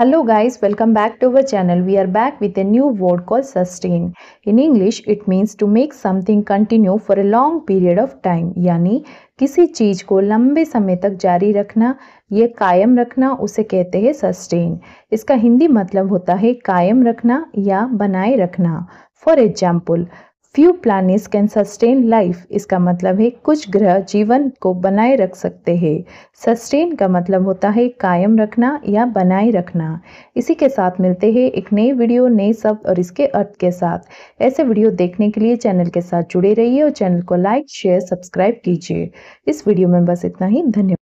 Hello guys, welcome back to our channel. We are back with a new word called sustain. In English, it means to make something continue for a long period of time. यानी किसी चीज़ को लंबे समय तक जारी रखना ये कायम रखना उसे कहते हैं सस्टेन इसका हिंदी मतलब होता है कायम रखना या बनाए रखना for example few planets can sustain life इसका मतलब है कुछ ग्रह जीवन को बनाए रख सकते हैं सस्टेन का मतलब होता है कायम रखना या बनाए रखना इसी के साथ मिलते हैं एक नए वीडियो नए शब्द और इसके अर्थ के साथ ऐसे वीडियो देखने के लिए चैनल के साथ जुड़े रहिए और चैनल को लाइक शेयर सब्सक्राइब कीजिए इस वीडियो में बस इतना ही धन्यवाद